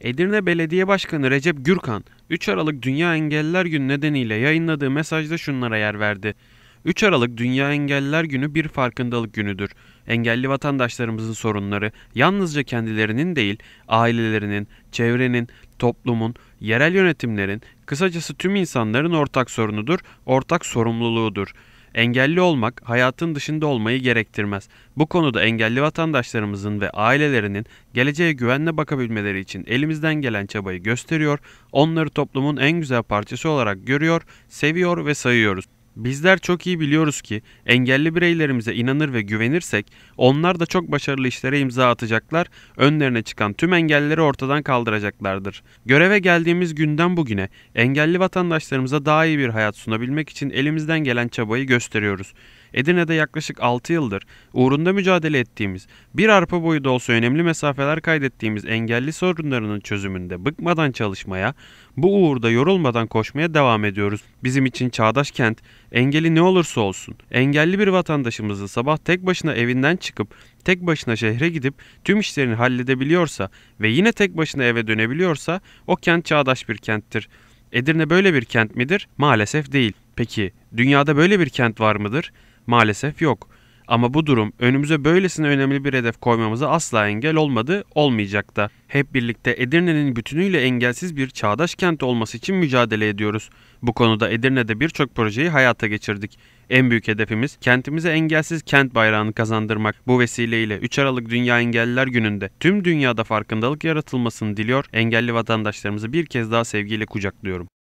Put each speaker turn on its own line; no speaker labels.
Edirne Belediye Başkanı Recep Gürkan, 3 Aralık Dünya Engelliler Günü nedeniyle yayınladığı mesajda şunlara yer verdi. 3 Aralık Dünya Engelliler Günü bir farkındalık günüdür. Engelli vatandaşlarımızın sorunları yalnızca kendilerinin değil, ailelerinin, çevrenin, toplumun, yerel yönetimlerin, kısacası tüm insanların ortak sorunudur, ortak sorumluluğudur.'' Engelli olmak hayatın dışında olmayı gerektirmez. Bu konuda engelli vatandaşlarımızın ve ailelerinin geleceğe güvenle bakabilmeleri için elimizden gelen çabayı gösteriyor, onları toplumun en güzel parçası olarak görüyor, seviyor ve sayıyoruz. Bizler çok iyi biliyoruz ki engelli bireylerimize inanır ve güvenirsek onlar da çok başarılı işlere imza atacaklar, önlerine çıkan tüm engelleri ortadan kaldıracaklardır. Göreve geldiğimiz günden bugüne engelli vatandaşlarımıza daha iyi bir hayat sunabilmek için elimizden gelen çabayı gösteriyoruz. Edirne'de yaklaşık 6 yıldır uğrunda mücadele ettiğimiz, bir arpa boyu da olsa önemli mesafeler kaydettiğimiz engelli sorunlarının çözümünde bıkmadan çalışmaya, bu uğurda yorulmadan koşmaya devam ediyoruz. Bizim için çağdaş kent, Engeli ne olursa olsun, engelli bir vatandaşımızı sabah tek başına evinden çıkıp tek başına şehre gidip tüm işlerini halledebiliyorsa ve yine tek başına eve dönebiliyorsa o kent çağdaş bir kenttir. Edirne böyle bir kent midir? Maalesef değil. Peki dünyada böyle bir kent var mıdır? Maalesef yok. Ama bu durum önümüze böylesine önemli bir hedef koymamıza asla engel olmadı, olmayacak da. Hep birlikte Edirne'nin bütünüyle engelsiz bir çağdaş kent olması için mücadele ediyoruz. Bu konuda Edirne'de birçok projeyi hayata geçirdik. En büyük hedefimiz kentimize engelsiz kent bayrağını kazandırmak. Bu vesileyle 3 Aralık Dünya Engelliler Günü'nde tüm dünyada farkındalık yaratılmasını diliyor, engelli vatandaşlarımızı bir kez daha sevgiyle kucaklıyorum.